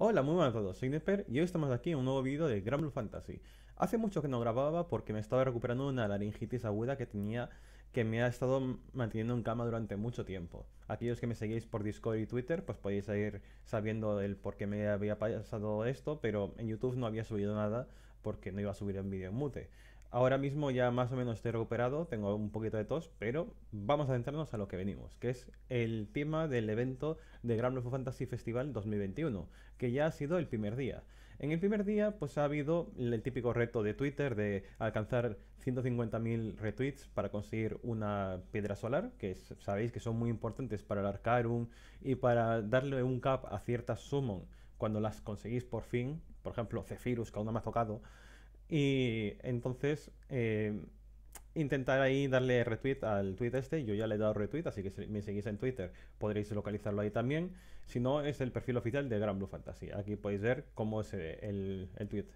Hola, muy buenas a todos, soy Nesper y hoy estamos aquí en un nuevo vídeo de Gran Fantasy. Hace mucho que no grababa porque me estaba recuperando una laringitis aguda que tenía que me ha estado manteniendo en cama durante mucho tiempo. Aquellos que me seguís por Discord y Twitter, pues podéis seguir sabiendo el por qué me había pasado esto, pero en YouTube no había subido nada porque no iba a subir el vídeo en mute. Ahora mismo ya más o menos estoy recuperado, tengo un poquito de tos, pero vamos a centrarnos a lo que venimos, que es el tema del evento de Grand Blue Fantasy Festival 2021, que ya ha sido el primer día. En el primer día, pues ha habido el típico reto de Twitter de alcanzar 150.000 retweets para conseguir una piedra solar, que sabéis que son muy importantes para el Arcarum y para darle un cap a ciertas summon cuando las conseguís por fin, por ejemplo Zephyrus, que aún no me ha tocado, y entonces eh, intentar ahí darle retweet al tweet este. Yo ya le he dado retweet, así que si me seguís en Twitter podréis localizarlo ahí también. Si no, es el perfil oficial de Gran Blue Fantasy. Aquí podéis ver cómo es eh, el, el tweet.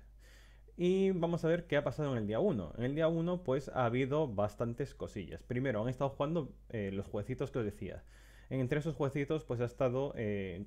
Y vamos a ver qué ha pasado en el día 1. En el día 1, pues ha habido bastantes cosillas. Primero, han estado jugando eh, los juecitos que os decía. Entre esos juecitos pues ha estado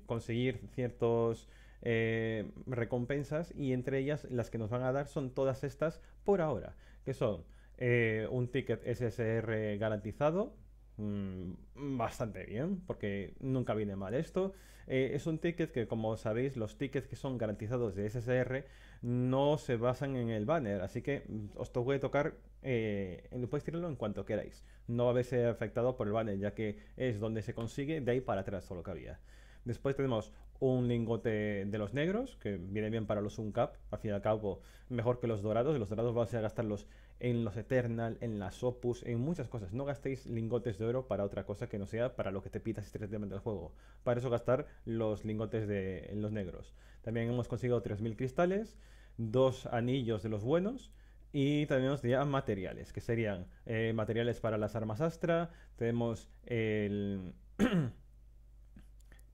conseguir ciertos eh, recompensas y entre ellas las que nos van a dar son todas estas por ahora, que son eh, un ticket SSR garantizado, mm, bastante bien, porque nunca viene mal esto. Eh, es un ticket que, como sabéis, los tickets que son garantizados de SSR no se basan en el banner, así que mm, os a tocar, eh, podéis tirarlo en cuanto queráis. No va a afectado por el banner, ya que es donde se consigue de ahí para atrás todo lo que había. Después tenemos un lingote de los negros, que viene bien para los Uncap, al fin y al cabo, mejor que los dorados. Los dorados vas a gastarlos en los Eternal, en las Opus, en muchas cosas. No gastéis lingotes de oro para otra cosa que no sea para lo que te pitas estrictamente el juego. Para eso gastar los lingotes de los negros. También hemos conseguido 3.000 cristales, dos anillos de los buenos. Y también nos dirían materiales, que serían eh, materiales para las armas astra. Tenemos el.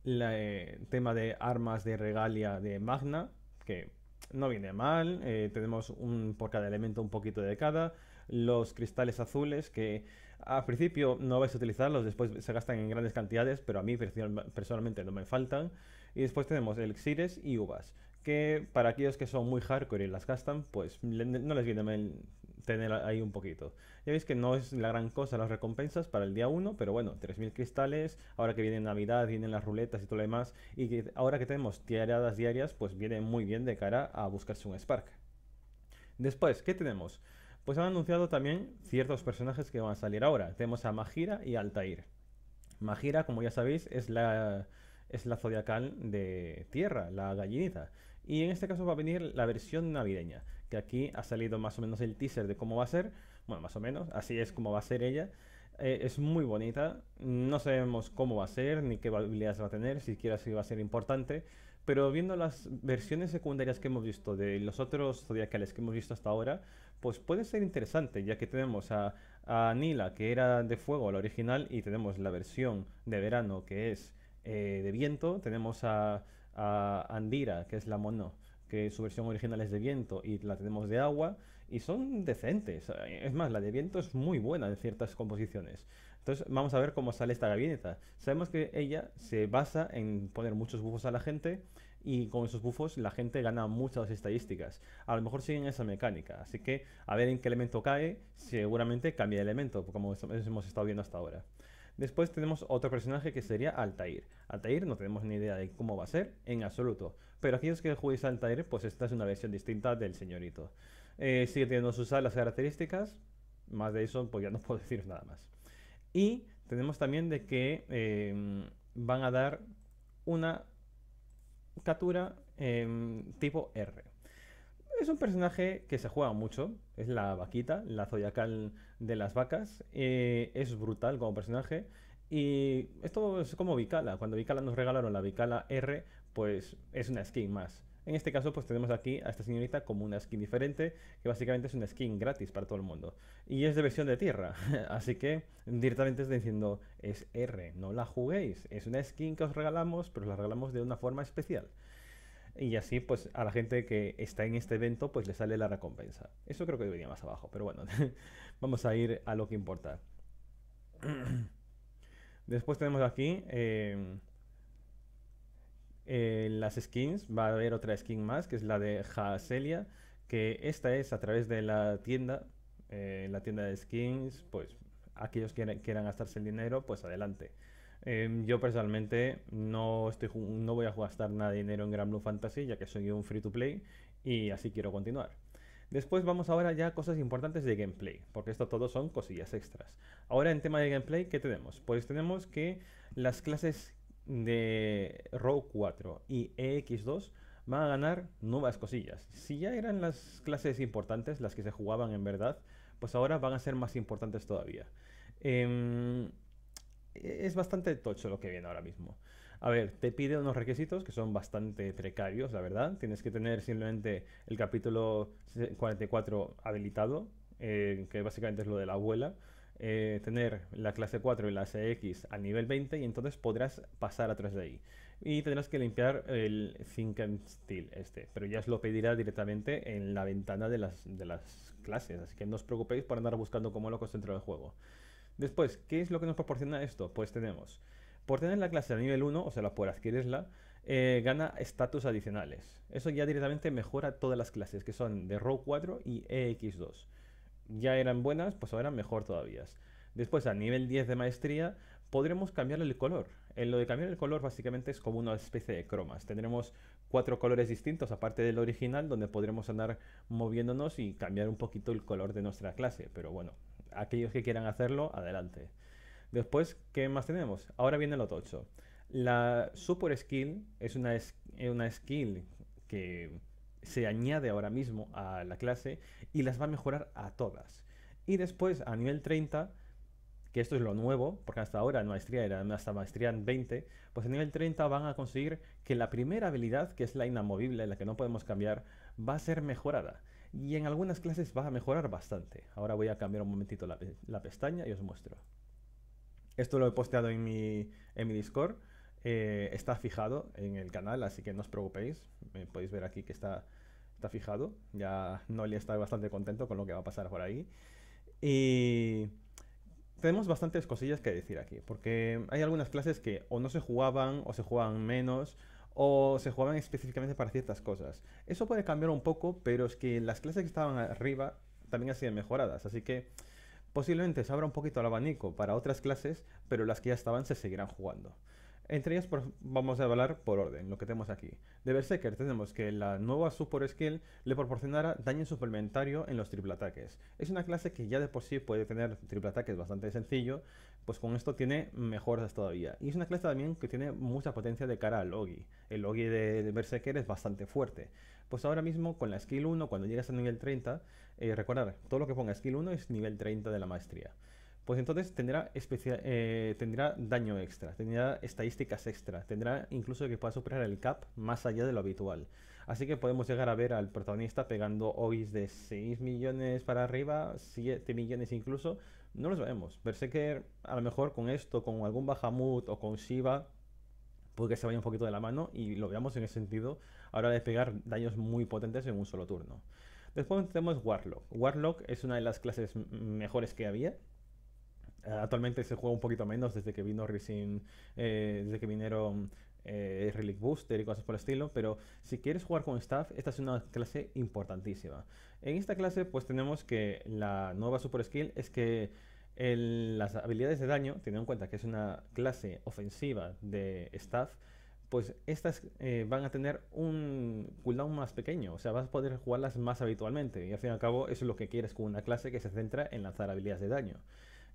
El eh, tema de armas de regalia de Magna, que no viene mal, eh, tenemos un por cada elemento un poquito de cada, los cristales azules que al principio no vais a utilizarlos, después se gastan en grandes cantidades, pero a mí personalmente no me faltan, y después tenemos elixires y uvas, que para aquellos que son muy hardcore y las gastan, pues no les viene mal tener ahí un poquito. Ya veis que no es la gran cosa las recompensas para el día 1, pero bueno, 3.000 cristales, ahora que viene Navidad, vienen las ruletas y todo lo demás, y que ahora que tenemos tiradas diarias, pues viene muy bien de cara a buscarse un Spark. Después, ¿qué tenemos? Pues han anunciado también ciertos personajes que van a salir ahora. Tenemos a Majira y Altair. Magira, como ya sabéis, es la, es la zodiacal de tierra, la gallinita. Y en este caso va a venir la versión navideña, que aquí ha salido más o menos el teaser de cómo va a ser. Bueno, más o menos, así es como va a ser ella. Eh, es muy bonita, no sabemos cómo va a ser, ni qué habilidades va a tener, siquiera si va a ser importante, pero viendo las versiones secundarias que hemos visto de los otros zodiacales que hemos visto hasta ahora, pues puede ser interesante, ya que tenemos a, a Nila, que era de fuego la original, y tenemos la versión de verano, que es eh, de viento, tenemos a a Andira, que es la mono, que su versión original es de viento y la tenemos de agua, y son decentes. Es más, la de viento es muy buena en ciertas composiciones. Entonces vamos a ver cómo sale esta gabineta. Sabemos que ella se basa en poner muchos bufos a la gente y con esos bufos la gente gana muchas estadísticas. A lo mejor siguen esa mecánica, así que a ver en qué elemento cae, seguramente cambia de elemento, como hemos estado viendo hasta ahora. Después tenemos otro personaje que sería Altair. Altair no tenemos ni idea de cómo va a ser en absoluto, pero aquellos que juguéis Altair, pues esta es una versión distinta del señorito. Eh, sigue teniendo sus alas características, más de eso pues ya no puedo deciros nada más. Y tenemos también de que em, van a dar una captura em, tipo R es un personaje que se juega mucho. Es la vaquita, la zodiacal de las vacas. Eh, es brutal como personaje. Y esto es como Vicala. Cuando Vicala nos regalaron la Vicala R, pues es una skin más. En este caso, pues tenemos aquí a esta señorita como una skin diferente, que básicamente es una skin gratis para todo el mundo. Y es de versión de tierra, así que directamente está diciendo, es R, no la juguéis, es una skin que os regalamos, pero la regalamos de una forma especial y así pues a la gente que está en este evento pues le sale la recompensa. Eso creo que debería más abajo, pero bueno, vamos a ir a lo que importa. Después tenemos aquí eh, eh, las skins, va a haber otra skin más que es la de Haselia, que esta es a través de la tienda, eh, la tienda de skins, pues aquellos que quieran gastarse el dinero pues adelante. Em, yo personalmente no, estoy, no voy a gastar nada de dinero en Gran Blue Fantasy, ya que soy un free to play y así quiero continuar. Después vamos ahora ya a cosas importantes de gameplay, porque esto todo son cosillas extras. Ahora en tema de gameplay, ¿qué tenemos? Pues tenemos que las clases de Row 4 y EX2 van a ganar nuevas cosillas. Si ya eran las clases importantes, las que se jugaban en verdad, pues ahora van a ser más importantes todavía. Em, e-, es bastante tocho lo que viene ahora mismo. A ver, te pide unos requisitos que son bastante precarios, la verdad. Tienes que tener simplemente el capítulo 44 habilitado, eh, que básicamente es lo de la abuela. Eh, tener la clase 4 y la CX a nivel 20 y entonces podrás pasar atrás de ahí. Y tendrás que limpiar el Think and Steal este, pero ya os lo pedirá directamente en la ventana de las, clases, así que no os preocupéis por andar buscando cómo lo dentro el juego. Después, ¿qué es lo que nos proporciona esto? Pues tenemos, por tener la clase a nivel 1, o sea, por adquirirla, eh, gana estatus adicionales. Eso ya directamente mejora todas las clases, que son de Row 4 y EX2. Ya eran buenas, pues ahora mejor todavía. Después, a nivel 10 de maestría, podremos cambiar el color. En eh, lo de cambiar el color básicamente es como una especie de cromas. Tendremos cuatro colores distintos aparte del original donde podremos andar moviéndonos y cambiar un poquito el color de nuestra clase. Pero bueno, aquellos que quieran hacerlo, adelante. Después, ¿qué más tenemos? Ahora viene el tocho La Super Skill es eh, una, skill que se añade ahora mismo a la clase y las va a mejorar a todas. Y después, a nivel 30, que esto es lo nuevo, porque hasta ahora en maestría era hasta maestría en 20, pues a nivel 30 van a conseguir que la primera habilidad, que es la inamovible, la que no podemos cambiar, va a ser mejorada. Y en algunas clases va a mejorar bastante. Ahora voy a cambiar un momentito la, pestaña y os muestro. Esto lo he posteado en mi, en mi Discord. Eh, está fijado en el canal, así que no os preocupéis. podéis ver aquí que está, está fijado. Ya le está bastante contento con lo que va a pasar por ahí. Y tenemos bastantes cosillas que decir aquí, porque hay algunas clases que o no se jugaban o se jugaban menos o se jugaban específicamente para ciertas cosas. Eso puede cambiar un poco, pero es que las clases que estaban arriba también han sido mejoradas, así que posiblemente se abra un poquito el abanico para otras clases, pero las que ya estaban se seguirán jugando. Entre ellas vamos a hablar por orden, lo que tenemos aquí. De Berserker tenemos que la nueva Super Skill le proporcionará daño suplementario en los triple ataques. Es una clase que ya de por sí puede tener triple ataques bastante sencillo, pues con esto tiene mejoras todavía. Y es una clase también que tiene mucha potencia de cara al Ogi. El Ogi de, Berserker es bastante fuerte. Pues ahora mismo con la skill 1, cuando llegas a nivel 30, eh, recordar, todo lo que ponga skill 1 es nivel 30 de la maestría. Pues entonces tendrá, eh, tendrá daño extra, tendrá estadísticas extra, tendrá incluso que pueda superar el cap más allá de lo habitual. Así que podemos llegar a ver al protagonista pegando Ogis de 6 millones para arriba, 7 millones incluso, no lo sabemos. que a lo mejor con esto, con algún Bahamut o con Shiva, puede que se vaya un poquito de la mano y lo veamos en ese sentido a la hora de pegar daños muy potentes en un solo turno. Después tenemos Warlock. Warlock es una de las clases mejores que había. Actualmente se juega un poquito menos desde que vino Rising, eh, desde que vinieron eh, Relic Booster y cosas por el estilo, pero si quieres jugar con Staff, esta es una clase importantísima. En esta clase pues tenemos que la nueva super skill es que las habilidades de daño, teniendo en cuenta que es una clase ofensiva de staff, pues estas eh, van a tener un cooldown más pequeño, o sea, vas a poder jugarlas más habitualmente. Y al fin y al cabo, eso es lo que quieres con una clase que se centra en lanzar habilidades de daño.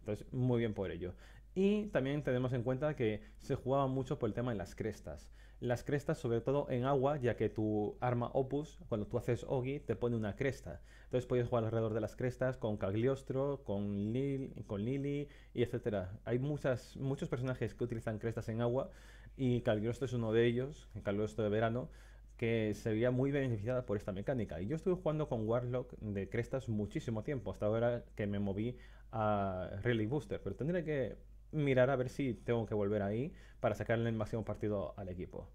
Entonces, muy bien por ello. Y también tenemos en cuenta que se jugaba mucho por el tema de las crestas las crestas, sobre todo en agua, ya que tu arma Opus, cuando tú haces Ogi, te pone una cresta. Entonces puedes jugar alrededor de las crestas con Cagliostro, con, Lil, con Lily, y etc. Hay muchas, muchos personajes que utilizan crestas en agua, y Cagliostro es uno de ellos, Cagliostro de verano, que se veía muy beneficiada por esta mecánica. Y yo estuve jugando con Warlock de crestas muchísimo tiempo, hasta ahora que me moví a Rally Booster, pero tendría que mirar a ver si tengo que volver ahí para sacarle el máximo partido al equipo.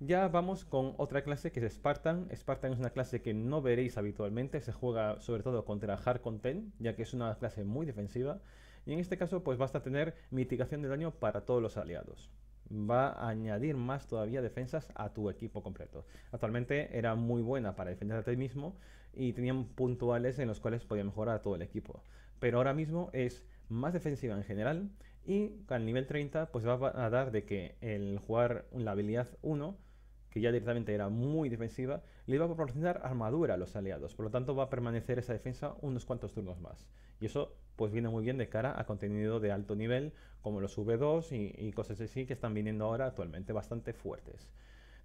Ya vamos con otra clase que es Spartan. Spartan es una clase que no veréis habitualmente, se juega sobre todo contra Hard Content, ya que es una clase muy defensiva. Y en este caso pues basta tener mitigación de daño para todos los aliados. Va a añadir más todavía defensas a tu equipo completo. Actualmente era muy buena para defender a ti mismo y tenían puntuales en los cuales podía mejorar a todo el equipo. Pero ahora mismo es más defensiva en general y al nivel 30 pues va a dar de que el jugar la habilidad 1 que ya directamente era muy defensiva, le va a proporcionar armadura a los aliados, por lo tanto va a permanecer esa defensa unos cuantos turnos más. Y eso pues viene muy bien de cara a contenido de alto nivel, como los V2 y, cosas así que están viniendo ahora actualmente bastante fuertes.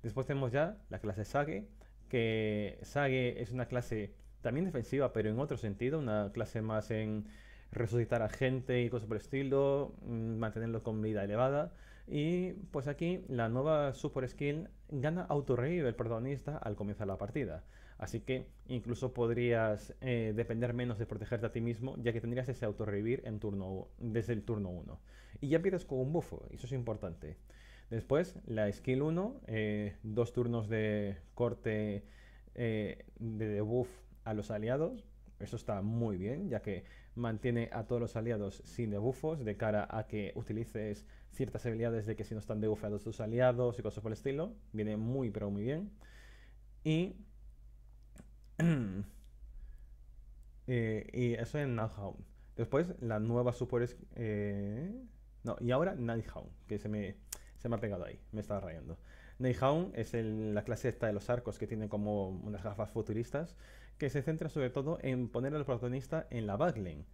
Después tenemos ya la clase Sage, que Sage es una clase también defensiva, pero en otro sentido, una clase más en resucitar a gente y cosas por el estilo, mm, mantenerlo con vida elevada. Y pues aquí la nueva Super Skill gana auto-revive el protagonista al comenzar la partida. Así que incluso podrías eh, depender menos de protegerte a ti mismo, ya que tendrías ese revivir en turno, desde el turno 1. Y ya empiezas con un buffo. eso es importante. Después, la skill 1, eh, dos turnos de corte eh, de buff a los aliados. Eso está muy bien, ya que mantiene a todos los aliados sin debuffos de cara a que utilices ciertas habilidades de que si no están debuffados tus aliados y cosas por el estilo. Viene muy, pero muy bien. Y, eh, y eso en Nighthound. Después, la nueva super... Eh, no, y ahora Nighthound, que se me, se me ha pegado ahí, me estaba rayando. Nighthound es la clase esta de los arcos que tiene como unas gafas futuristas que se centra sobre todo en poner al protagonista en la backlane.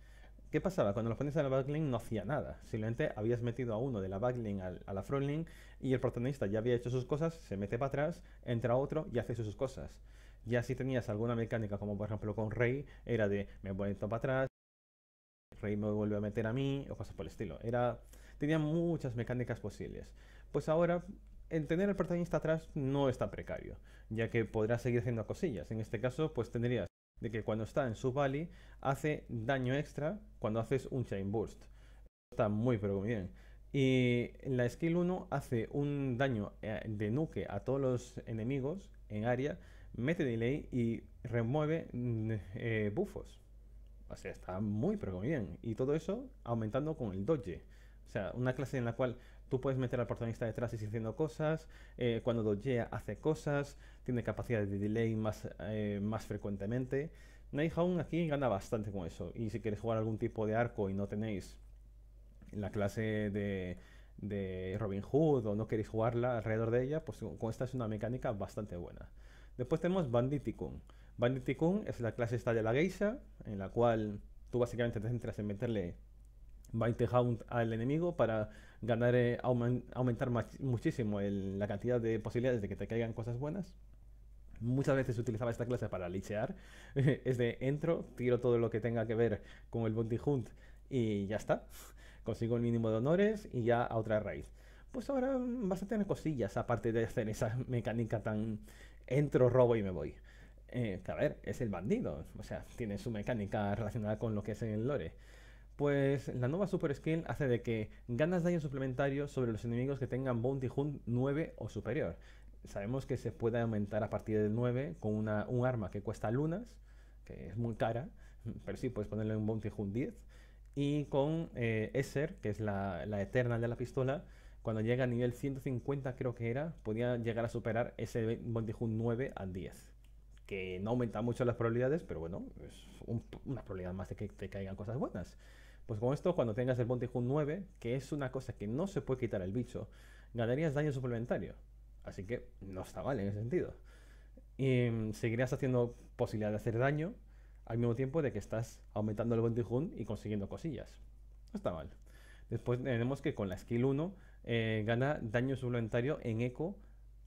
¿Qué pasaba? Cuando lo ponías en la backlane no hacía nada. Simplemente habías metido a uno de la backlane a la frontlane y el protagonista ya había hecho sus cosas, se mete para atrás, entra otro y hace sus cosas. Ya si tenías alguna mecánica, como por ejemplo con Rey, era de me vuelto para atrás, Rey me vuelve a meter a mí, o cosas por el estilo. Era, tenía muchas mecánicas posibles. Pues ahora el tener el protagonista atrás no está precario, ya que podrá seguir haciendo cosillas. En este caso, pues tendrías de que cuando está en su valley hace daño extra cuando haces un chain burst. Está muy pero muy bien. Y la skill 1 hace un daño eh, de nuke a todos los enemigos en área, mete delay y remueve mm, eh, buffos bufos. O sea, está muy pero muy bien. Y todo eso aumentando con el dodge. O sea, una clase en la cual Tú puedes meter al protagonista detrás y haciendo cosas. Eh, cuando dogea hace cosas. Tiene capacidad de delay más, eh, más frecuentemente. Nighthound aquí gana bastante con eso. Y si queréis jugar algún tipo de arco y no tenéis la clase de, Robin Hood o no queréis jugarla alrededor de ella, pues con esta es una mecánica bastante buena. Después tenemos Banditicum. Banditicum es la clase esta de la geisha, en la cual tú básicamente te centras en meterle Bite Hound al enemigo para ganar, eh, aumentar muchísimo la cantidad de posibilidades de que te caigan cosas buenas. Muchas veces utilizaba esta clase para lichear. es de entro, tiro todo lo que tenga que ver con el bounty hunt y ya está. Consigo el mínimo de honores y ya a otra raíz. Pues ahora vas mm, a tener cosillas aparte de hacer esa mecánica tan entro, robo y me voy. Eh, a ver, es el bandido. O sea, tiene su mecánica relacionada con lo que es en el lore. Pues la nueva Super Skill hace de que ganas daño suplementario sobre los enemigos que tengan Bounty Hunt 9 o superior. Sabemos que se puede aumentar a partir del 9 con un arma que cuesta lunas, que es muy cara, pero sí puedes ponerle un Bounty Hunt 10. Y con eh, que es la, eterna de la pistola, cuando llega a nivel 150 creo que era, podía llegar a superar ese Bounty Hunt 9 al 10. Que no aumenta mucho las probabilidades, pero bueno, es una probabilidad más de que te caigan cosas buenas. Pues con esto, cuando tengas el Bounty Hunt 9, que es una cosa que no se puede quitar el bicho, ganarías daño suplementario. Así que no está mal en ese sentido. Y mm, seguirías haciendo posibilidad de hacer daño al mismo tiempo de que estás aumentando el Bounty Hunt y consiguiendo cosillas. No está mal. Después tenemos que con la skill 1 eh, gana daño suplementario en eco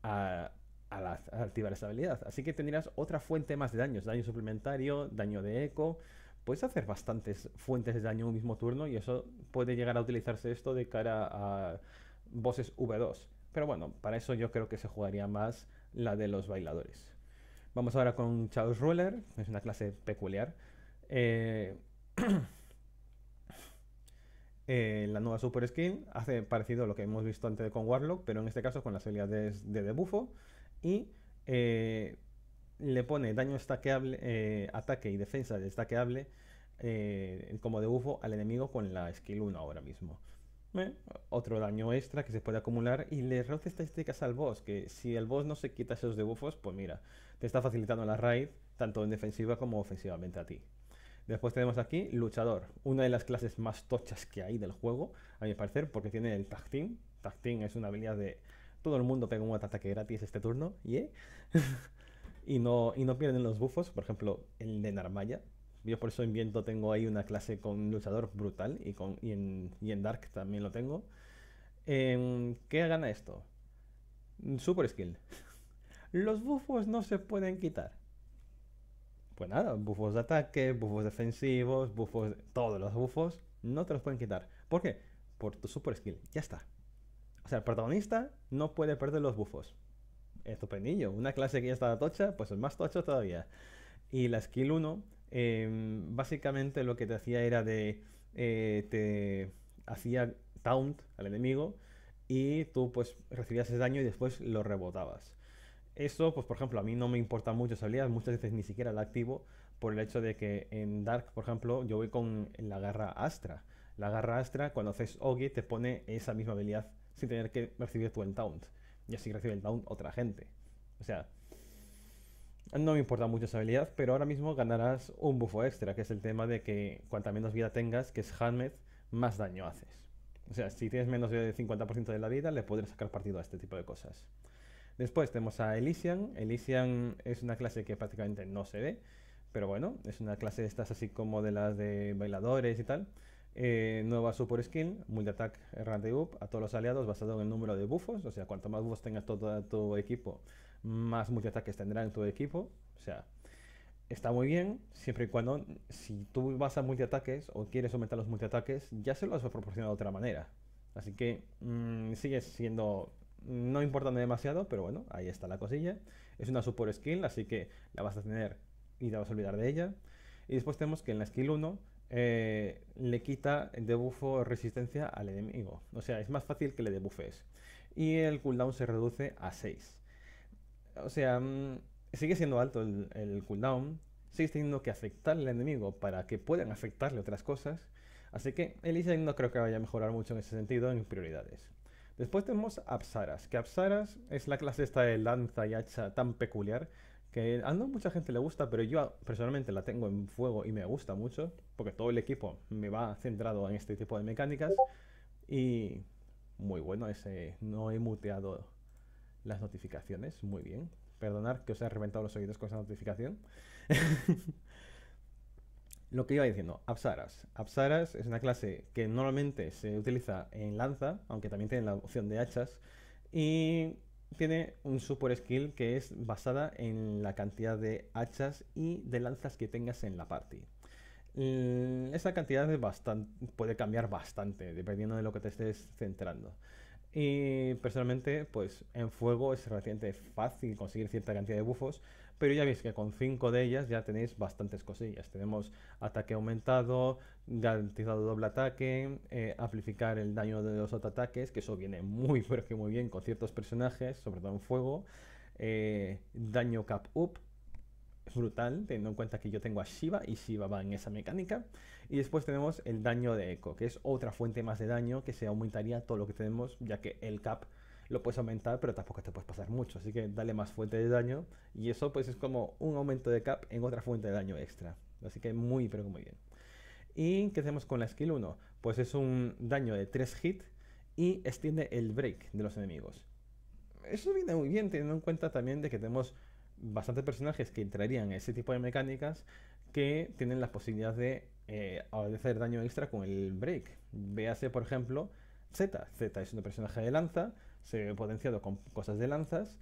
a, la, activar esa habilidad. Así que tendrías otra fuente más de daños. Daño suplementario, daño de eco, puedes hacer bastantes fuentes de daño en un mismo turno y eso puede llegar a utilizarse esto de cara a voces V2. Pero bueno, para eso yo creo que se jugaría más la de los bailadores. Vamos ahora con Chaos Ruler, es una clase peculiar. Eh, eh, la nueva Super Skin hace parecido a lo que hemos visto antes con Warlock, pero en este caso con las habilidades de debufo y eh, le pone daño estaqueable, eh, ataque y defensa destaqueable eh, como debufo al enemigo con la skill 1 ahora mismo. Eh, otro daño extra que se puede acumular y le reduce estadísticas al boss, que si el boss no se quita esos debufos pues mira, te está facilitando la raid tanto en defensiva como ofensivamente a ti. Después tenemos aquí Luchador, una de las clases más tochas que hay del juego, a mi parecer, porque tiene el Tag Team. Team es una habilidad de todo el mundo pega un ataque gratis este turno, y y no, y no pierden los buffos, Por ejemplo, el de Narmaya. Yo por eso en viento tengo ahí una clase con luchador brutal y, con, en, Dark también lo tengo. Em, ¿Qué gana esto? Super skill. Los buffos no se pueden quitar. Pues nada, buffos de ataque, buffos defensivos, buffos... Todos los buffos no te los pueden quitar. ¿Por qué? Por tu super skill. Ya está. O sea, el protagonista no puede perder los buffos estupendillo. Una clase que ya estaba tocha, pues es más tocha todavía. Y la skill 1, em, básicamente lo que te hacía era de. Eh, te hacía taunt al enemigo y tú pues recibías ese daño y después lo rebotabas. Eso, pues por ejemplo, a mí no me importa mucho esa habilidad, muchas veces ni siquiera la activo por el hecho de que en Dark, por ejemplo, yo voy con la garra Astra. La garra Astra, cuando haces Oggy te pone esa misma habilidad sin tener que recibir tu taunt y así recibe el down otra gente. O sea, no me importa mucho esa habilidad, pero ahora mismo ganarás un bufo extra, que es el tema de que cuanta menos vida tengas, que es Hanmed, más daño haces. O sea, si tienes menos de 50% de la vida, le podrás sacar partido a este tipo de cosas. Después tenemos a Elysian. Elysian es una clase que prácticamente no se ve, pero bueno, es una clase de estas así como de las de bailadores y tal, eh, nueva super skill, multi-attack eh, up a todos los aliados basado en el número de buffos. O sea, cuanto más buffos tengas todo tu equipo, más multi-ataques tendrá en tu equipo. O sea, está muy bien, siempre y cuando, si tú vas a multi-ataques o quieres aumentar los multi-ataques, ya se lo has proporcionado de otra manera. Así que mm, sigue siendo no importante demasiado, pero bueno, ahí está la cosilla. Es una super skill, así que la vas a tener y te vas a olvidar de ella. Y después tenemos que en la skill 1 eh, le quita el o resistencia al enemigo. O sea, es más fácil que le debuffes Y el cooldown se reduce a 6. O sea, mm, sigue siendo alto el, cooldown. Sigues teniendo que afectar al enemigo para que puedan afectarle otras cosas. Así que Elise no creo que vaya a mejorar mucho en ese sentido en prioridades. Después tenemos Apsaras, que Apsaras es la clase esta de lanza y hacha tan peculiar que a no mucha gente le gusta, pero yo personalmente la tengo en fuego y me gusta mucho, porque todo el equipo me va centrado en este tipo de mecánicas. Y muy bueno ese, no he muteado las notificaciones, muy bien. Perdonar que os haya reventado los oídos con esa notificación. Lo que iba diciendo, absaras absaras es una clase que normalmente se utiliza en lanza, aunque también tiene la opción de hachas. Y tiene un super skill que es basada en la cantidad de hachas y de lanzas que tengas en la party. Mm, esa cantidad puede cambiar bastante dependiendo de lo que te estés centrando. Y personalmente, pues en fuego es relativamente fácil conseguir cierta cantidad de bufos, pero ya veis que con 5 de ellas ya tenéis bastantes cosillas. Tenemos ataque aumentado, garantizado doble ataque, eh, amplificar el daño de los ataques, que eso viene muy, pero que muy bien con ciertos personajes, sobre todo en fuego. Eh, daño cap up, brutal, teniendo en cuenta que yo tengo a Shiva y Shiva va en esa mecánica. Y después tenemos el daño de eco, que es otra fuente más de daño que se aumentaría todo lo que tenemos, ya que el cap lo puedes aumentar, pero tampoco te puedes pasar mucho, así que dale más fuente de daño. Y eso pues es como un aumento de cap en otra fuente de daño extra. Así que muy, pero que muy bien. ¿Y qué hacemos con la skill 1? Pues es un daño de 3 hit y extiende el break de los enemigos. Eso viene muy bien teniendo en cuenta también de que tenemos bastantes personajes que traerían ese tipo de mecánicas que tienen la posibilidad de eh, hacer daño extra con el break. Véase, por ejemplo, Z. Z es un personaje de lanza, se ve potenciado con cosas de lanzas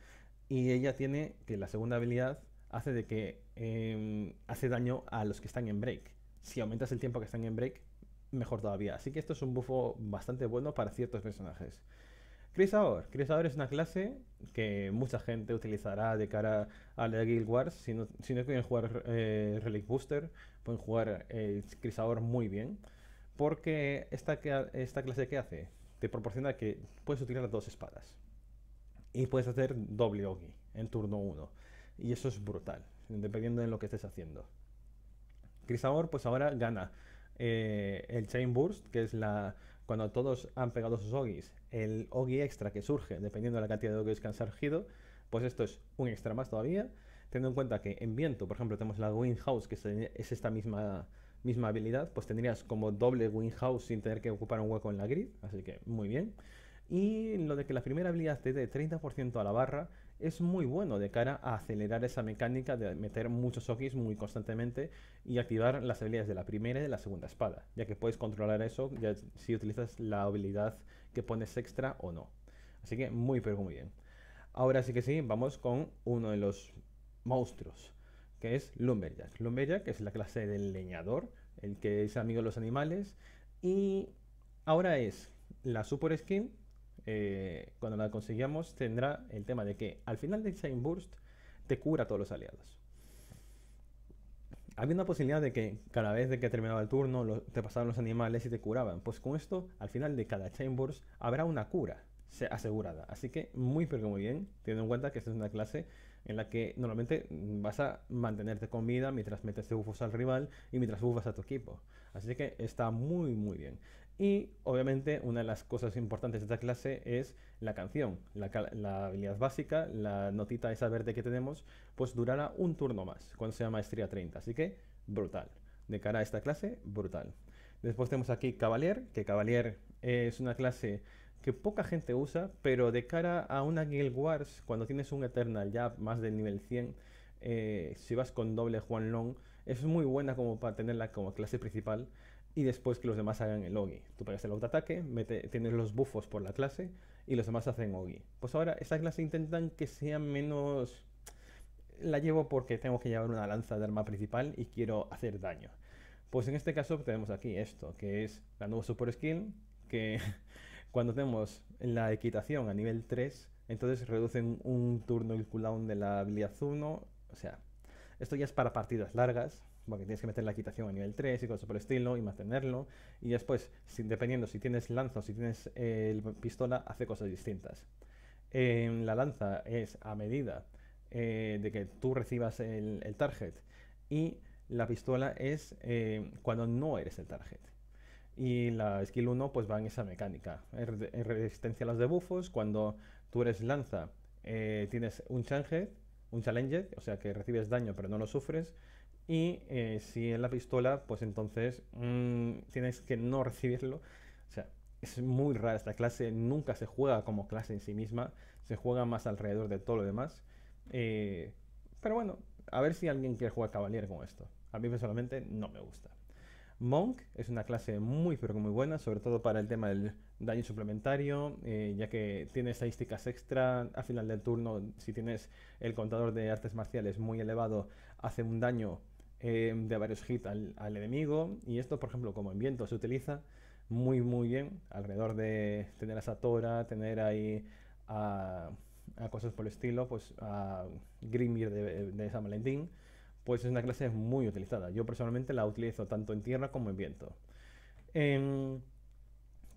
y ella tiene que la segunda habilidad hace de que em, hace daño a los que están en break si aumentas el tiempo que están en break, mejor todavía. Así que esto es un bufo bastante bueno para ciertos personajes. Crisador. Crisador es una clase que mucha gente utilizará de cara a la Guild Wars. Si no, si no quieren jugar eh, Relic Booster, pueden jugar eh, Crisador muy bien. Porque esta, esta clase que hace, te proporciona que puedes utilizar dos espadas. Y puedes hacer doble Ogi en turno 1. Y eso es brutal, dependiendo de lo que estés haciendo. Crisamor pues ahora gana eh, el Chain Burst, que es la cuando todos han pegado sus Oggies, el Ogi extra que surge, dependiendo de la cantidad de Ogis que han surgido, pues esto es un extra más todavía, teniendo en cuenta que en viento, por ejemplo, tenemos la Wind House, que es esta misma, misma habilidad, pues tendrías como doble Wind House sin tener que ocupar un hueco en la grid, así que muy bien. Y lo de que la primera habilidad te dé 30% a la barra, es muy bueno de cara a acelerar esa mecánica de meter muchos okis muy constantemente y activar las habilidades de la primera y de la segunda espada, ya que puedes controlar eso ya si utilizas la habilidad que pones extra o no. Así que muy pero muy bien. Ahora sí que sí, vamos con uno de los monstruos, que es Lumberjack. Lumberjack es la clase del leñador, el que es amigo de los animales, y ahora es la super skin eh, cuando la conseguíamos tendrá el tema de que al final de Chain Burst te cura a todos los aliados. Había una posibilidad de que cada vez que terminaba el turno te pasaban los animales y te curaban. Pues con esto, al final de cada Chain Burst habrá una cura asegurada. Así que muy pero muy bien, teniendo en cuenta que esta es una clase en la que normalmente vas a mantenerte con vida mientras metes bufos al rival y mientras bufas a tu equipo. Así que está muy muy bien. Y obviamente una de las cosas importantes de esta clase es la canción. La, habilidad básica, la notita esa verde que tenemos, pues durará un turno más cuando sea maestría 30. Así que brutal. De cara a esta clase, brutal. Después tenemos aquí Cavalier, que Cavalier es una clase que poca gente usa, pero de cara a una Guild Wars, cuando tienes un Eternal ya más del nivel 100, eh, si vas con doble Juan Long, es muy buena como para tenerla como clase principal y después que los demás hagan el OGI. Tú pegas el autoataque, mete, tienes los buffos por la clase y los demás hacen OGI. Pues ahora esta clase intentan que sea menos... La llevo porque tengo que llevar una lanza de arma principal y quiero hacer daño. Pues en este caso tenemos aquí esto, que es la nueva Super Skill, que cuando tenemos la equitación a nivel 3, entonces reducen un turno el cooldown de la habilidad 1. O sea, esto ya es para partidas largas, porque tienes que meter la quitación a nivel 3 y cosas por el estilo y mantenerlo. Y después, dependiendo si tienes lanza o si tienes eh, pistola, hace cosas distintas. la lanza es a medida eh, de que tú recibas el, target y la pistola es eh, cuando no eres el target. Y la skill 1 pues va en esa mecánica. resistencia a los debuffos, cuando tú eres lanza, tienes un challenge, un challenge, o sea que recibes daño pero no lo sufres y eh, si es la pistola, pues entonces mm, tienes que no recibirlo. O sea, es muy rara esta clase, nunca se juega como clase en sí misma, se juega más alrededor de todo lo demás. Eh, pero bueno, a ver si alguien quiere jugar caballero con esto. A mí personalmente no me gusta. Monk es una clase muy pero muy buena, sobre todo para el tema del daño suplementario, eh, ya que tiene estadísticas extra a final del turno, si tienes el contador de artes marciales muy elevado, hace un daño eh, de varios hits al, enemigo. Y esto, por ejemplo, como en viento se utiliza muy, muy bien. Alrededor de tener a Satora, tener ahí a, cosas por el estilo, pues a Grimir de, de San Valentín. Pues es una clase muy utilizada. Yo personalmente la utilizo tanto en tierra como en viento. Em,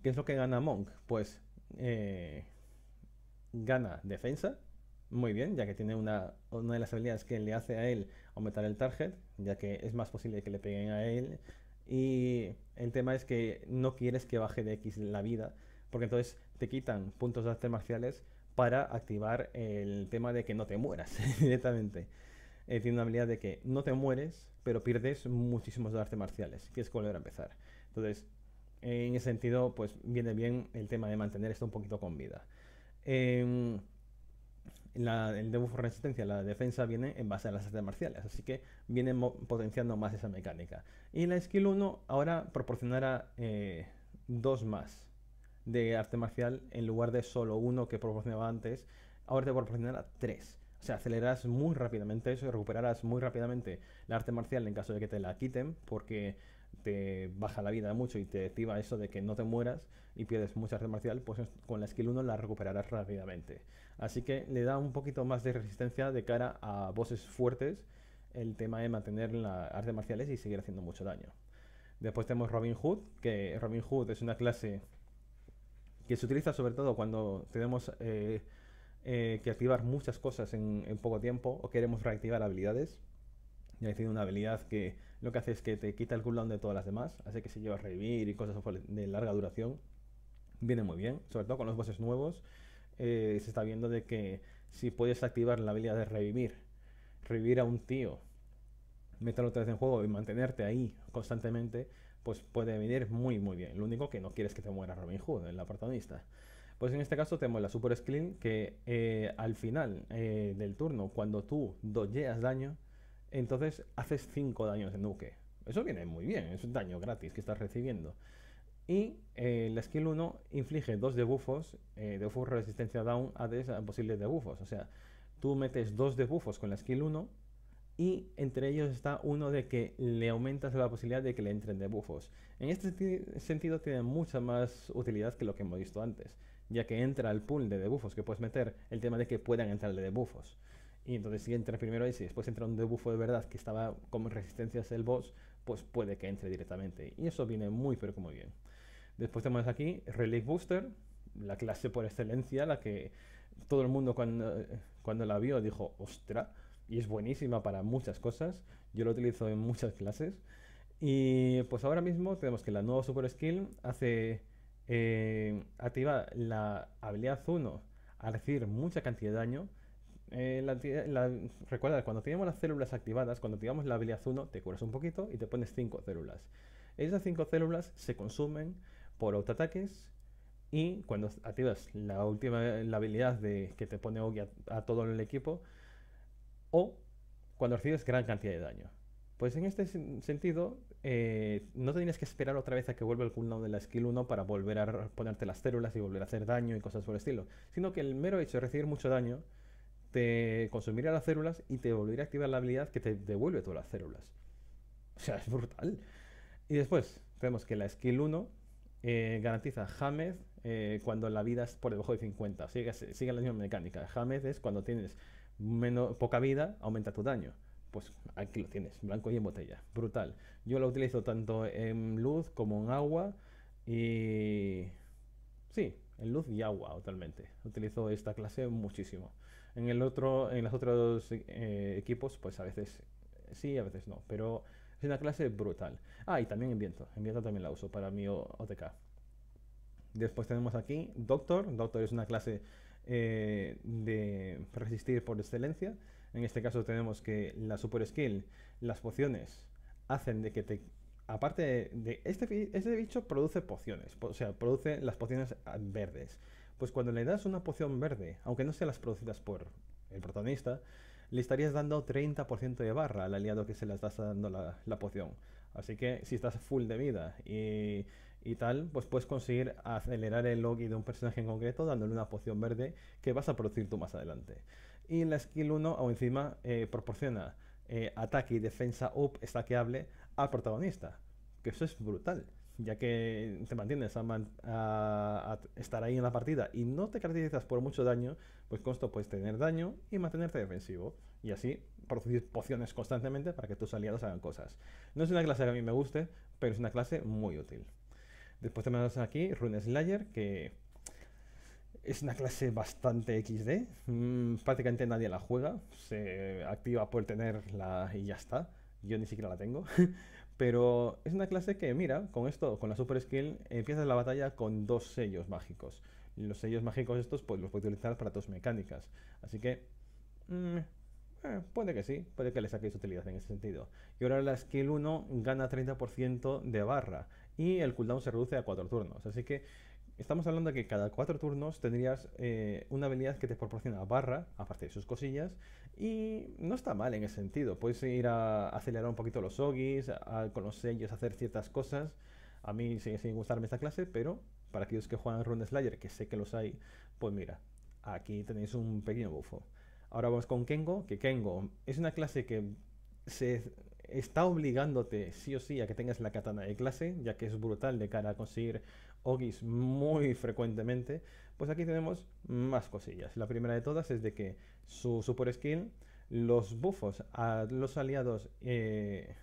¿Qué es lo que gana Monk? Pues eh, gana defensa, muy bien, ya que tiene una, de las habilidades que le hace a él aumentar el target, ya que es más posible que le peguen a él. Y el tema es que no quieres que baje de X la vida, porque entonces te quitan puntos de arte marciales para activar el tema de que no te mueras directamente. Eh, tiene una habilidad de que no te mueres, pero pierdes muchísimos de arte marciales, que es volver a empezar. Entonces, en ese sentido, pues viene bien el tema de mantener esto un poquito con vida. Em, el debuff resistencia, la defensa viene en base a las artes marciales, así que viene potenciando más esa mecánica. Y la skill 1 ahora proporcionará eh, dos más de arte marcial en lugar de solo uno que proporcionaba antes, ahora te proporcionará tres. O sea, acelerarás muy rápidamente eso y recuperarás muy rápidamente la arte marcial en caso de que te la quiten, porque te baja la vida mucho y te activa eso de que no te mueras y pierdes mucha arte marcial, pues con la skill 1 la recuperarás rápidamente. Así que le da un poquito más de resistencia de cara a voces fuertes el tema de mantener las artes marciales y seguir haciendo mucho daño. Después tenemos Robin Hood, que Robin Hood es una clase que se utiliza sobre todo cuando tenemos eh, eh, que activar muchas cosas en, poco tiempo o queremos reactivar habilidades. Y ahí tiene una habilidad que lo que hace es que te quita el cooldown de todas las demás, así que si llevas revivir y cosas de larga duración, viene muy bien, sobre todo con los bosses nuevos eh, se está viendo de que si puedes activar la habilidad de revivir, revivir a un tío, meterlo otra vez en juego y mantenerte ahí constantemente, pues puede venir muy muy bien. Lo único que no quieres que te muera Robin Hood, el protagonista. Pues en este caso tenemos la Super screen que eh, al final eh, del turno, cuando tú doyeas daño, entonces haces 5 daños de nuke. Eso viene muy bien, es un daño gratis que estás recibiendo. Y eh, la skill 1 inflige dos debuffos, eh, resistencia down, a posibles debuffos. O sea, tú metes dos debuffos con la skill 1 y entre ellos está uno de que le aumentas la posibilidad de que le entren debuffos. En este sentido tiene mucha más utilidad que lo que hemos visto antes, ya que entra al pool de debuffos que puedes meter el tema de que puedan entrarle debuffos. Y entonces si entra primero ese y después entra un debuffo de verdad que estaba como resistencias el boss, pues puede que entre directamente. Y eso viene muy pero muy bien. Después tenemos aquí Relic Booster, la clase por excelencia, la que todo el mundo cuando, la vio dijo, ostra, y es buenísima para muchas cosas. Yo lo utilizo en muchas clases. Y pues ahora mismo tenemos que la nueva Super Skill hace eh, activa la habilidad 1 a recibir mucha cantidad de daño. Eh, recuerda, cuando teníamos las células activadas, cuando activamos la habilidad 1, te curas un poquito y te pones 5 células. Esas 5 células se consumen por autoataques. Y cuando activas la última la habilidad de que te pone a, todo el equipo. O cuando recibes gran cantidad de daño. Pues en este sentido, eh, no tienes que esperar otra vez a que vuelva el cooldown de la skill 1 para volver a ponerte las células y volver a hacer daño y cosas por el estilo. Sino que el mero hecho de recibir mucho daño te consumirá las células y te volverá a activar la habilidad que te devuelve todas las células. O sea, es brutal. Y después vemos que la skill 1 eh, garantiza James eh, cuando la vida es por debajo de 50. Sigue, la misma mecánica. James es cuando tienes menos, poca vida, aumenta tu daño. Pues aquí lo tienes, blanco y en botella. Brutal. Yo lo utilizo tanto en luz como en agua. Y. Sí, en luz y agua totalmente. Utilizo esta clase muchísimo. En el otro, en los otros eh, equipos, pues a veces sí, a veces no. Pero es una clase brutal. Ah, y también en viento. también la uso para mi OTK. Después tenemos aquí Doctor. Doctor es una clase eh, de resistir por excelencia. En este caso tenemos que la super skill, las pociones, hacen de que te... Aparte de, este, este bicho produce pociones, o sea, produce las pociones ah, verdes. Pues cuando le das una poción verde, aunque no sean las producidas por el protagonista, le estarías dando 30% de barra al aliado que se le estás dando la, poción. Así que si estás full de vida y, tal, pues puedes conseguir acelerar el logi de un personaje en concreto dándole una poción verde que vas a producir tú más adelante. Y la skill 1 o encima eh, proporciona eh, ataque y defensa up estaqueable al protagonista, que eso es brutal ya que te mantienes a, estar ahí en la partida y no te caracterizas por mucho daño, pues con esto puedes tener daño y mantenerte defensivo. Y así producir pociones constantemente para que tus aliados hagan cosas. No es una clase que a mí me guste, pero es una clase muy útil. Después tenemos aquí Rune Slayer, que es una clase bastante XD. Mm, prácticamente nadie la juega. Se activa por tenerla y ya está. Yo ni siquiera la tengo. Pero es una clase que, mira, con esto, con la super skill, empiezas la batalla con dos sellos mágicos. Los sellos mágicos estos pues, los puedes utilizar para tus mecánicas. Así que, mm, eh, puede que sí, puede que le saquéis utilidad en ese sentido. Y ahora la skill 1 gana 30% de barra y el cooldown se reduce a 4 turnos. Así que Estamos hablando de que cada cuatro turnos tendrías eh, una habilidad que te proporciona barra, aparte de sus cosillas, y no está mal en ese sentido. Puedes ir a acelerar un poquito los ogis, a, con los sellos hacer ciertas cosas. A mí sigue sin gustarme esta clase, pero para aquellos que juegan Rune Slayer, que sé que los hay, pues mira, aquí tenéis un pequeño bufo. Ahora vamos con Kengo, que Kengo es una clase que se está obligándote sí o sí a que tengas la katana de clase, ya que es brutal de cara a conseguir Ogis muy frecuentemente, pues aquí tenemos más cosillas. La primera de todas es de que su super skill, los buffos a los aliados, eh,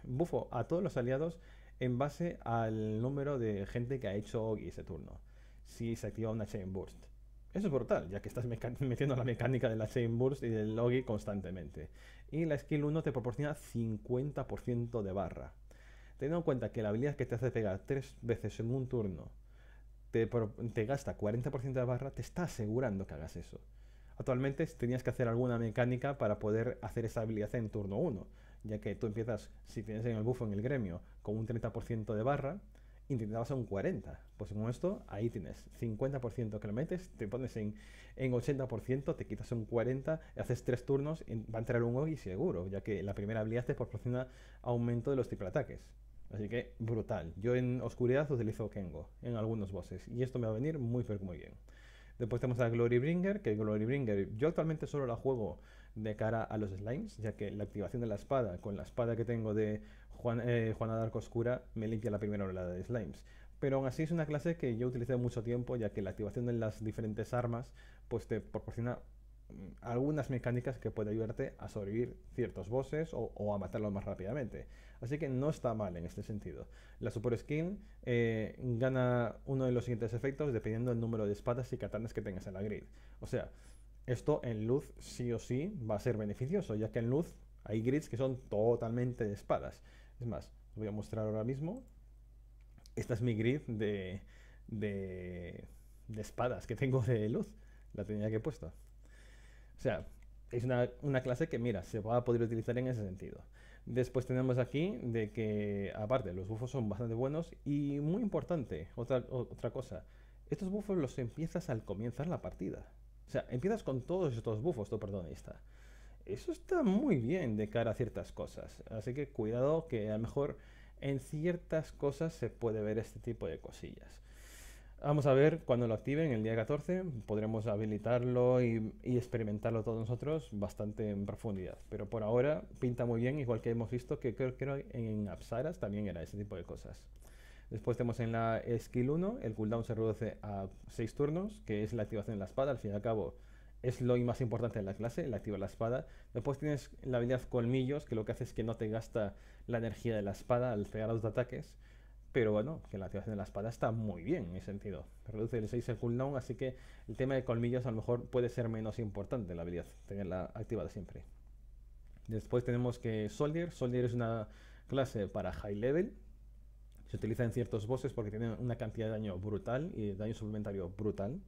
a todos los aliados en base al número de gente que ha hecho Ogis ese turno, si se activa una Chain Burst. Eso es brutal, ya que estás metiendo la mecánica de la Chain Burst y del Oggie constantemente. Y la skill 1 te proporciona 50% de barra. Teniendo en cuenta que la habilidad que te hace pegar tres veces en un turno te, gasta 40% de barra, te está asegurando que hagas eso. Actualmente tenías que hacer alguna mecánica para poder hacer esa habilidad en turno 1, ya que tú empiezas, si tienes en el bufo en el gremio, con un 30% de barra, intentabas un 40%. Pues con esto, ahí tienes 50% que lo metes, te pones en, 80%, te quitas un 40%, haces 3 turnos, va a entrar un y seguro, ya que la primera habilidad te proporciona aumento de los triple ataques. Así que brutal. Yo en oscuridad utilizo Kengo en algunos bosses y esto me va a venir muy, muy bien. Después tenemos a Glory Bringer, que Glory Bringer yo actualmente solo la juego de cara a los slimes, ya que la activación de la espada con la espada que tengo de eh, Juana de Arco Oscura me limpia la primera oleada de slimes. Pero aún así es una clase que yo utilicé mucho tiempo, ya que la activación de las diferentes armas pues te proporciona mm, algunas mecánicas que pueden ayudarte a sobrevivir ciertos bosses o a matarlos más rápidamente. Así que no está mal en este sentido. La Super Skin eh, gana uno de los siguientes efectos dependiendo del número de espadas y katanas que tengas en la grid. O sea, esto en luz sí o sí va a ser beneficioso, ya que en luz hay grids que son totalmente de espadas. Es más, os voy a mostrar ahora mismo. Esta es mi grid de, espadas que tengo de luz. La tenía que puesta. O sea, es una, clase que, mira, se va a poder utilizar en ese sentido. Después tenemos aquí de que, aparte, los bufos son bastante buenos y muy importante, otra, cosa, estos buffos los empiezas al comenzar la partida. O sea, empiezas con todos estos buffos, tu está? Eso está muy bien de cara a ciertas cosas, así que cuidado que a lo mejor en ciertas cosas se puede ver este tipo de cosillas. Vamos a ver cuando lo activen el día 14. Podremos habilitarlo y, experimentarlo todos nosotros bastante en profundidad. Pero por ahora pinta muy bien, igual que hemos visto que creo que en Apsaras también era ese tipo de cosas. Después tenemos en la skill 1, el cooldown se reduce a 6 turnos, que es la activación de la espada. Al fin y al cabo, es lo más importante de la clase, la de la espada. Después tienes la habilidad colmillos, que lo que hace es que no te gasta la energía de la espada al pegar los ataques pero bueno, que la activación de la espada está muy bien en ese sentido. Reduce el 6 el cooldown, así que el tema de colmillos a lo mejor puede ser menos importante la habilidad, tenerla activada siempre. Después tenemos que Soldier. Soldier es una clase para high level. Se utiliza en ciertos bosses porque tiene una cantidad de daño brutal y daño suplementario brutal,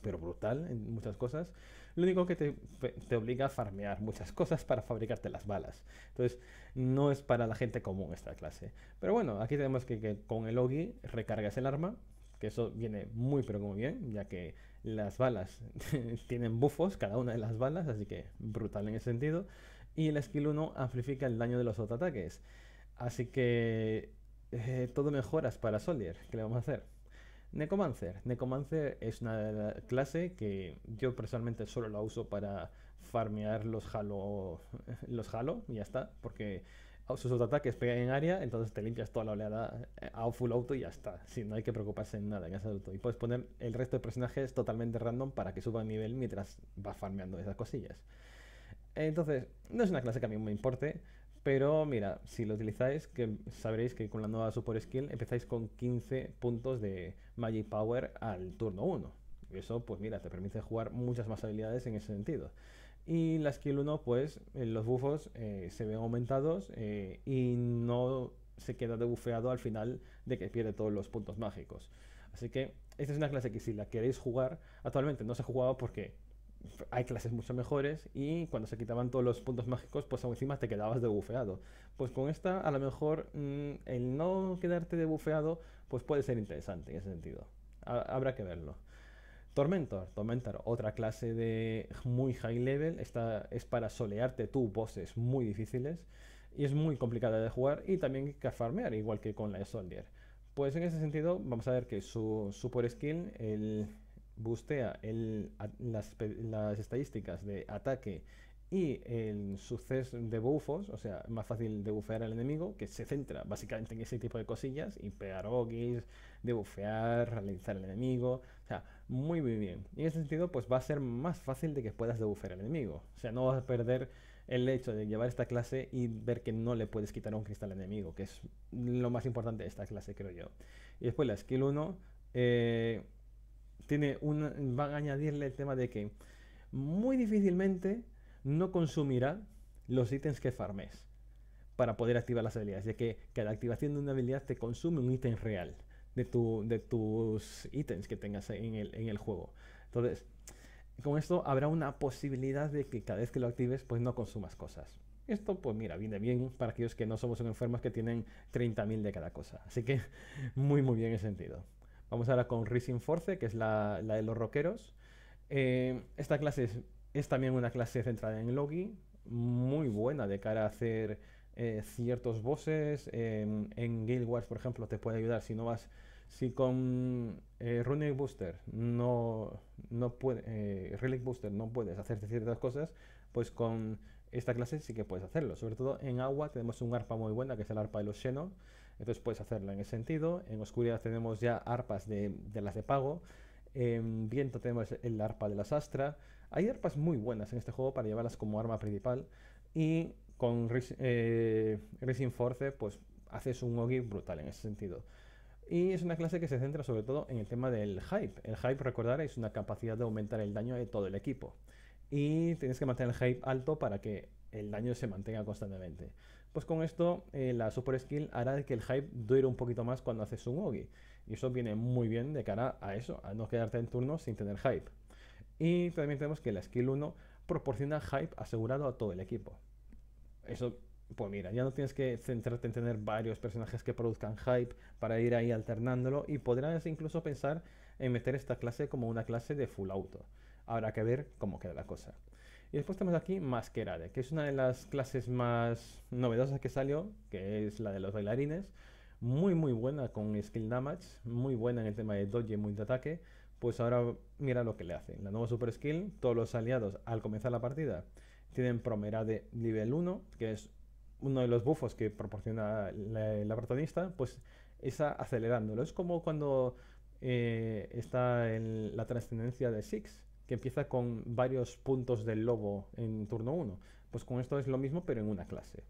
pero brutal en muchas cosas. Lo único que te, obliga a farmear muchas cosas para fabricarte las balas. Entonces, no es para la gente común esta clase. Pero bueno, aquí tenemos que, que con el Ogi recargas el arma, que eso viene muy pero muy bien, ya que las balas tienen buffos, cada una de las balas, así que brutal en ese sentido. Y el skill 1 amplifica el daño de los ataques Así que eh, todo mejoras para Soldier, ¿qué le vamos a hacer? Necomancer. Necomancer es una clase que yo personalmente solo la uso para farmear los halo, los halo y ya está, porque sus autoataques pegan en área, entonces te limpias toda la oleada eh, a full auto y ya está. Si no hay que preocuparse en nada en ese auto. Y puedes poner el resto de personajes totalmente random para que suban nivel mientras vas farmeando esas cosillas. Entonces, no es una clase que a mí me importe, pero mira, si lo utilizáis, que sabréis que con la nueva Support Skill empezáis con 15 puntos de Magic Power al turno 1. Eso, pues mira, te permite jugar muchas más habilidades en ese sentido. Y la skill 1, pues eh, los buffos eh, se ven aumentados eh, y no se queda debufeado al final de que pierde todos los puntos mágicos. Así que esta es una clase que si la queréis jugar, actualmente no se ha jugado porque hay clases mucho mejores y cuando se quitaban todos los puntos mágicos, pues aún encima te quedabas debufeado Pues con esta, a lo mejor, mm, el no quedarte debufeado pues puede ser interesante en ese sentido. habrá que verlo. Tormentor, Tormentor, otra clase de muy high level, esta es para solearte tú bosses muy difíciles y es muy complicada de jugar y también que farmear, igual que con la Soldier. Pues en ese sentido, vamos a ver que su super skill, el bustea las, estadísticas de ataque y el suceso de bufos, o sea, más fácil de bufear al enemigo, que se centra básicamente en ese tipo de cosillas, y pegar ogis, de bufear, realizar al enemigo, o sea, muy muy bien. Y en ese sentido, pues va a ser más fácil de que puedas debufear al enemigo, o sea, no vas a perder el hecho de llevar esta clase y ver que no le puedes quitar un cristal al enemigo, que es lo más importante de esta clase, creo yo. Y después la skill 1, eh tiene van a añadirle el tema de que muy difícilmente no consumirá los ítems que farmes para poder activar las habilidades, ya que cada activación de una habilidad te consume un ítem real de, tus ítems que tengas en el, juego. Entonces, con esto habrá una posibilidad de que cada vez que lo actives, pues no consumas cosas. Esto, pues mira, viene bien para aquellos que no somos enfermos que tienen 30.000 de cada cosa. Así que muy, muy bien en sentido. Vamos ahora con Rising Force, que es la, de los rockeros. Eh, esta clase es, también una clase centrada en Logi, muy buena de cara a hacer eh, ciertos bosses. Em, en Guild Wars, por ejemplo, te puede ayudar si no vas. Si con eh, Running Booster no, no puede, Relic Booster no puedes hacer ciertas cosas, pues con esta clase sí que puedes hacerlo. Sobre todo en agua tenemos un arpa muy buena que es el arpa de los Xenon entonces puedes hacerlo en ese sentido. En oscuridad tenemos ya arpas de, las de pago. En viento tenemos el arpa de las astra. Hay arpas muy buenas en este juego para llevarlas como arma principal. Y con eh, Force, pues haces un Ogi brutal en ese sentido. Y es una clase que se centra sobre todo en el tema del hype. El hype, recordar, es una capacidad de aumentar el daño de todo el equipo. Y tienes que mantener el hype alto para que el daño se mantenga constantemente. Pues con esto, eh, la super skill hará que el hype dure un poquito más cuando haces un Ogi. Y eso viene muy bien de cara a eso, a no quedarte en turno sin tener hype. Y también tenemos que la skill 1 proporciona hype asegurado a todo el equipo. Eso, pues mira, ya no tienes que centrarte en tener varios personajes que produzcan hype para ir ahí alternándolo y podrás incluso pensar en meter esta clase como una clase de full auto. Habrá que ver cómo queda la cosa. Y después tenemos aquí Masquerade, que es una de las clases más novedosas que salió, que es la de los bailarines. Muy, muy buena con skill damage, muy buena en el tema de dodge y muy de ataque. Pues ahora mira lo que le hace. La nueva super skill, todos los aliados al comenzar la partida tienen Promerade nivel 1, que es uno de los buffos que proporciona la, protagonista, pues está acelerándolo. Es como cuando eh, está en la trascendencia de Six, que empieza con varios puntos del logo en turno 1. Pues con esto es lo mismo, pero en una clase.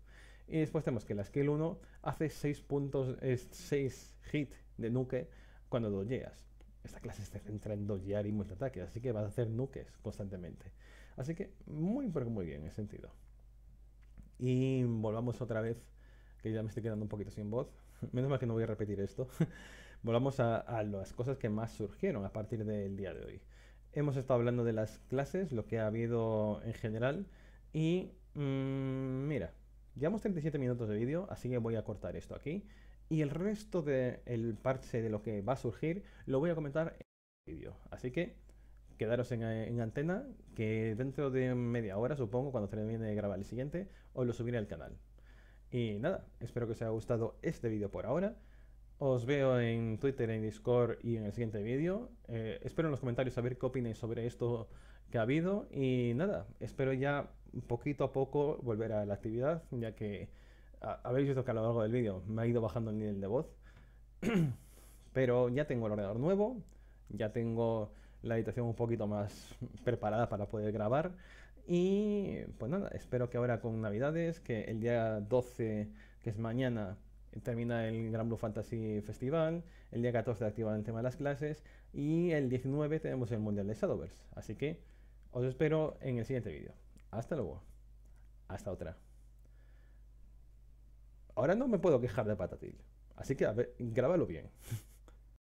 Y después tenemos que la skill 1 hace 6 puntos, 6 hit de nuke cuando doyeas. Esta clase se centra en doyear y ataque, así que vas a hacer nukes constantemente. Así que muy, muy bien en ese sentido. Y volvamos otra vez, que ya me estoy quedando un poquito sin voz. Menos mal que no voy a repetir esto. volvamos a las cosas que más surgieron a partir del día de hoy. Hemos estado hablando de las clases, lo que ha habido en general. Y mmm, mira, llevamos 37 minutos de vídeo, así que voy a cortar esto aquí. Y el resto del parche de lo que va a surgir lo voy a comentar en el vídeo. Así que quedaros en, eh, en, antena, que dentro de media hora, supongo, cuando termine de grabar el siguiente, os lo subiré al canal. Y nada, espero que os haya gustado este vídeo por ahora os veo en Twitter, en Discord y en el siguiente vídeo. Eh, espero en los comentarios saber qué opináis sobre esto que ha habido. Y nada, espero ya poquito a poco volver a la actividad, ya que habéis visto que a lo largo del vídeo me ha ido bajando el nivel de voz. Pero ya tengo el ordenador nuevo, ya tengo la habitación un poquito más preparada para poder grabar. Y pues nada, espero que ahora con Navidades, que el día 12, que es mañana, termina el Gran Blue Fantasy Festival, el día 14 activan el tema de las clases y el 19 tenemos el Mundial de Shadowverse. Así que os espero en el siguiente vídeo. Hasta luego. Hasta otra. Ahora no me puedo quejar de Patatil, así que a grábalo bien.